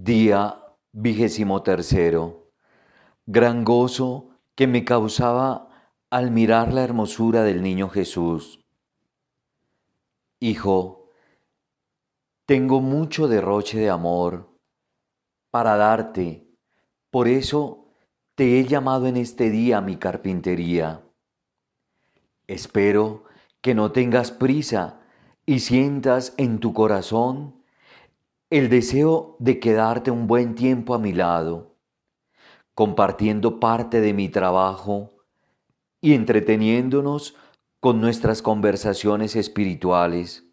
Día vigésimo Gran gozo que me causaba al mirar la hermosura del niño Jesús. Hijo, tengo mucho derroche de amor para darte, por eso te he llamado en este día a mi carpintería. Espero que no tengas prisa y sientas en tu corazón el deseo de quedarte un buen tiempo a mi lado, compartiendo parte de mi trabajo y entreteniéndonos con nuestras conversaciones espirituales,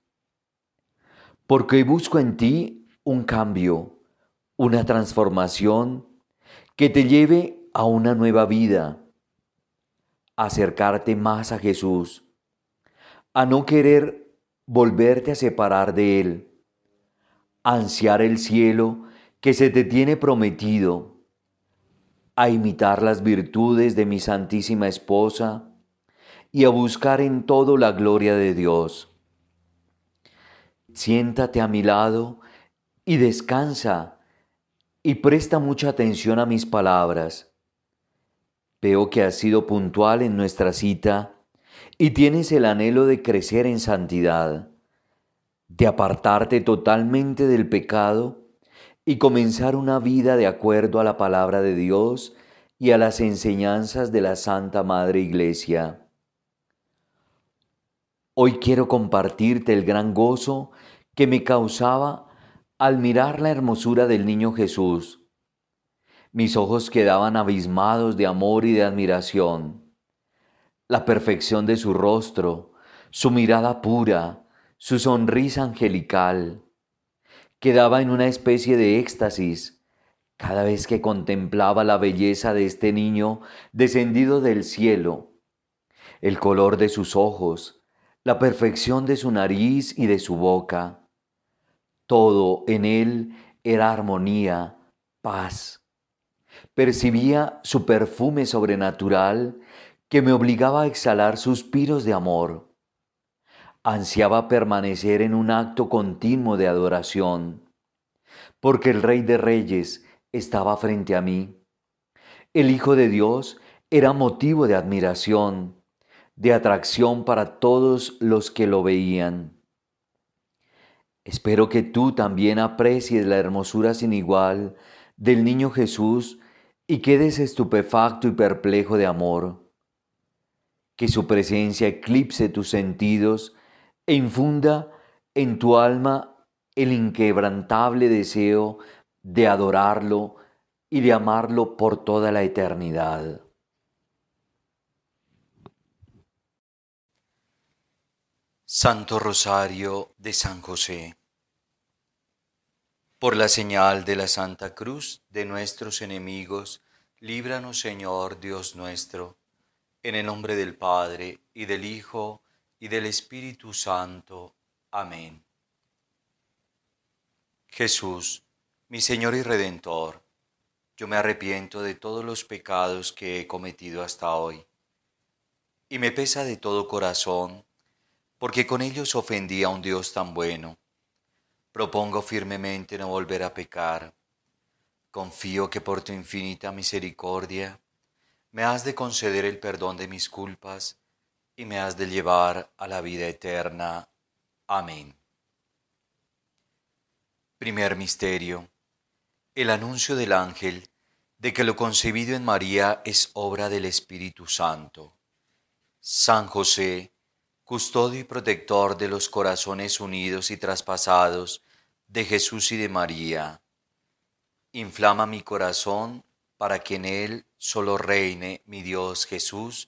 porque busco en ti un cambio, una transformación que te lleve a una nueva vida, acercarte más a Jesús, a no querer volverte a separar de Él ansiar el cielo que se te tiene prometido, a imitar las virtudes de mi Santísima Esposa y a buscar en todo la gloria de Dios. Siéntate a mi lado y descansa y presta mucha atención a mis palabras. Veo que has sido puntual en nuestra cita y tienes el anhelo de crecer en santidad de apartarte totalmente del pecado y comenzar una vida de acuerdo a la palabra de Dios y a las enseñanzas de la Santa Madre Iglesia. Hoy quiero compartirte el gran gozo que me causaba al mirar la hermosura del niño Jesús. Mis ojos quedaban abismados de amor y de admiración. La perfección de su rostro, su mirada pura, su sonrisa angelical quedaba en una especie de éxtasis cada vez que contemplaba la belleza de este niño descendido del cielo, el color de sus ojos, la perfección de su nariz y de su boca. Todo en él era armonía, paz. Percibía su perfume sobrenatural que me obligaba a exhalar suspiros de amor ansiaba permanecer en un acto continuo de adoración, porque el Rey de Reyes estaba frente a mí. El Hijo de Dios era motivo de admiración, de atracción para todos los que lo veían. Espero que tú también aprecies la hermosura sin igual del niño Jesús y quedes estupefacto y perplejo de amor. Que su presencia eclipse tus sentidos e infunda en tu alma el inquebrantable deseo de adorarlo y de amarlo por toda la eternidad. Santo Rosario de San José, por la señal de la Santa Cruz de nuestros enemigos, líbranos Señor Dios nuestro, en el nombre del Padre y del Hijo, y del Espíritu Santo. Amén. Jesús, mi Señor y Redentor, yo me arrepiento de todos los pecados que he cometido hasta hoy, y me pesa de todo corazón, porque con ellos ofendí a un Dios tan bueno. Propongo firmemente no volver a pecar. Confío que por tu infinita misericordia me has de conceder el perdón de mis culpas y me has de llevar a la vida eterna. Amén. Primer Misterio. El anuncio del ángel de que lo concebido en María es obra del Espíritu Santo. San José, custodio y protector de los corazones unidos y traspasados de Jesús y de María, inflama mi corazón para que en él solo reine mi Dios Jesús,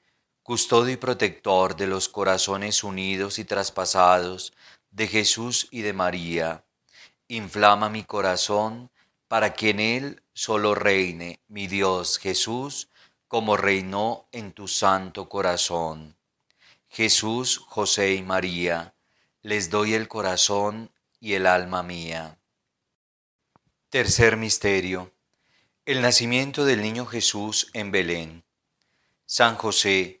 custodio y protector de los corazones unidos y traspasados de Jesús y de María, inflama mi corazón para que en él solo reine mi Dios Jesús, como reinó en tu santo corazón. Jesús, José y María, les doy el corazón y el alma mía. Tercer misterio. El nacimiento del niño Jesús en Belén. San José,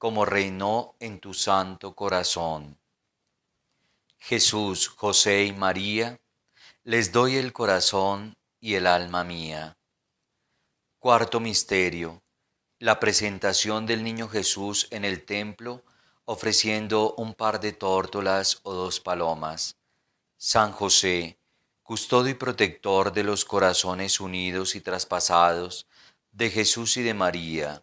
como reinó en tu santo corazón. Jesús, José y María, les doy el corazón y el alma mía. Cuarto misterio. La presentación del niño Jesús en el templo ofreciendo un par de tórtolas o dos palomas. San José, custodio y protector de los corazones unidos y traspasados de Jesús y de María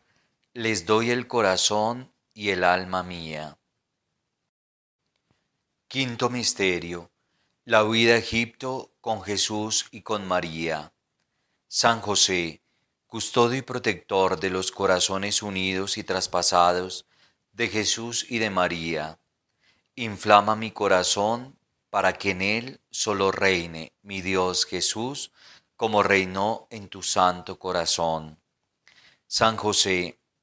les doy el corazón y el alma mía. Quinto Misterio. La huida a Egipto con Jesús y con María. San José, custodio y protector de los corazones unidos y traspasados de Jesús y de María. Inflama mi corazón para que en él solo reine mi Dios Jesús, como reinó en tu santo corazón. San José,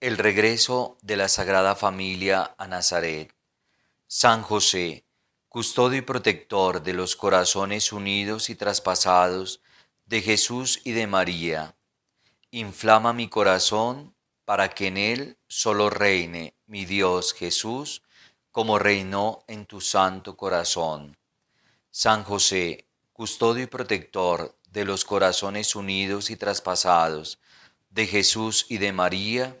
el regreso de la Sagrada Familia a Nazaret. San José, custodio y protector de los corazones unidos y traspasados de Jesús y de María, inflama mi corazón para que en él solo reine mi Dios Jesús, como reinó en tu santo corazón. San José, custodio y protector de los corazones unidos y traspasados de Jesús y de María,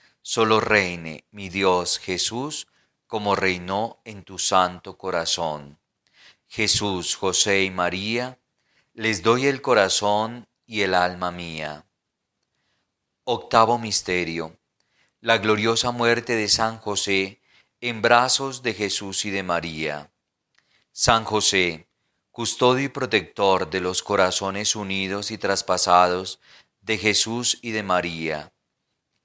solo reine mi Dios Jesús, como reinó en tu santo corazón. Jesús, José y María, les doy el corazón y el alma mía. Octavo Misterio. La gloriosa muerte de San José en brazos de Jesús y de María. San José, custodio y protector de los corazones unidos y traspasados de Jesús y de María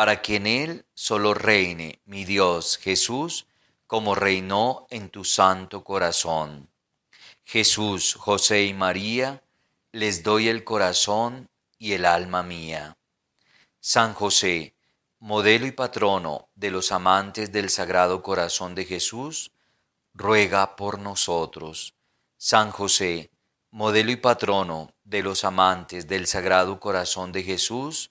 para que en él solo reine mi Dios Jesús, como reinó en tu santo corazón. Jesús, José y María, les doy el corazón y el alma mía. San José, modelo y patrono de los amantes del Sagrado Corazón de Jesús, ruega por nosotros. San José, modelo y patrono de los amantes del Sagrado Corazón de Jesús,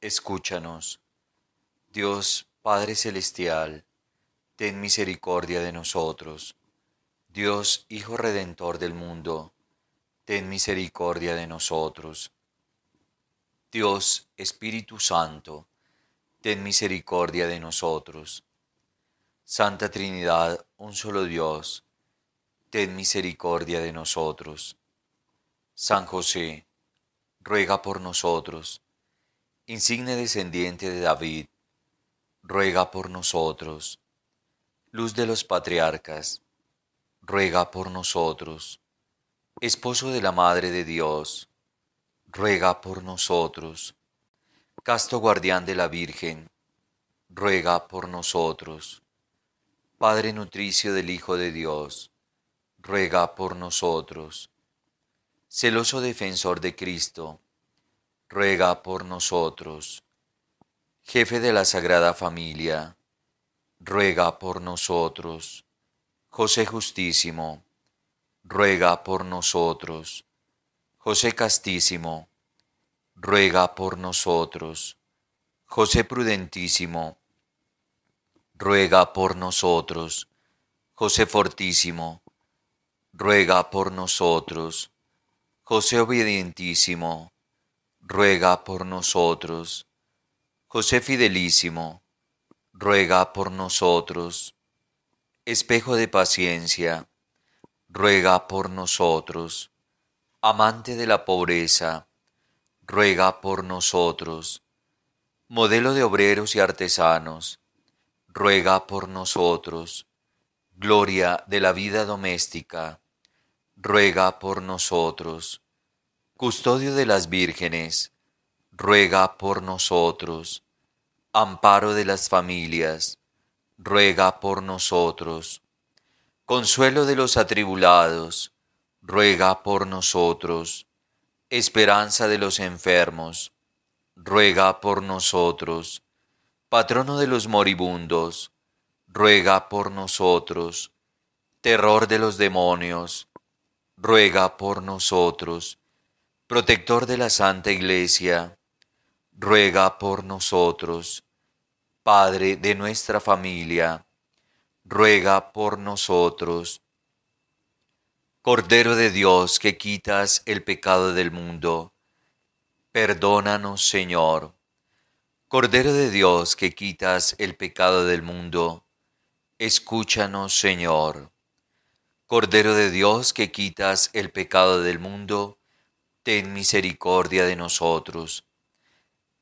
Escúchanos. Dios Padre Celestial, ten misericordia de nosotros. Dios Hijo Redentor del mundo, ten misericordia de nosotros. Dios Espíritu Santo, ten misericordia de nosotros. Santa Trinidad, un solo Dios, ten misericordia de nosotros. San José, ruega por nosotros insigne descendiente de David, ruega por nosotros. Luz de los patriarcas, ruega por nosotros. Esposo de la Madre de Dios, ruega por nosotros. Casto guardián de la Virgen, ruega por nosotros. Padre nutricio del Hijo de Dios, ruega por nosotros. Celoso defensor de Cristo, ruega por nosotros. Jefe de la Sagrada Familia, ruega por nosotros. José Justísimo, ruega por nosotros. José Castísimo, ruega por nosotros. José Prudentísimo, ruega por nosotros. José Fortísimo, ruega por nosotros. José Obedientísimo, ruega por nosotros. José Fidelísimo, ruega por nosotros. Espejo de paciencia, ruega por nosotros. Amante de la pobreza, ruega por nosotros. Modelo de obreros y artesanos, ruega por nosotros. Gloria de la vida doméstica, ruega por nosotros. Custodio de las vírgenes, ruega por nosotros. Amparo de las familias, ruega por nosotros. Consuelo de los atribulados, ruega por nosotros. Esperanza de los enfermos, ruega por nosotros. Patrono de los moribundos, ruega por nosotros. Terror de los demonios, ruega por nosotros protector de la Santa Iglesia, ruega por nosotros. Padre de nuestra familia, ruega por nosotros. Cordero de Dios que quitas el pecado del mundo, perdónanos Señor. Cordero de Dios que quitas el pecado del mundo, escúchanos Señor. Cordero de Dios que quitas el pecado del mundo, ten misericordia de nosotros.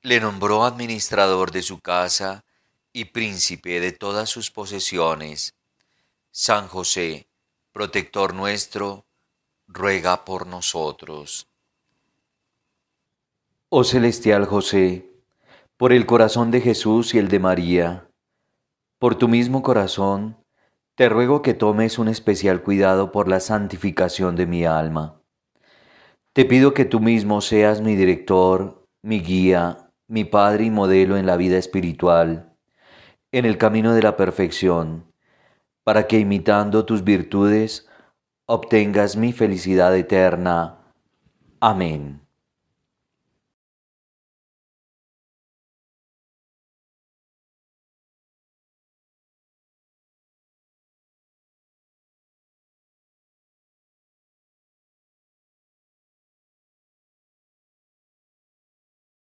Le nombró administrador de su casa y príncipe de todas sus posesiones. San José, protector nuestro, ruega por nosotros. Oh celestial José, por el corazón de Jesús y el de María, por tu mismo corazón, te ruego que tomes un especial cuidado por la santificación de mi alma te pido que tú mismo seas mi director, mi guía, mi padre y modelo en la vida espiritual, en el camino de la perfección, para que imitando tus virtudes obtengas mi felicidad eterna. Amén.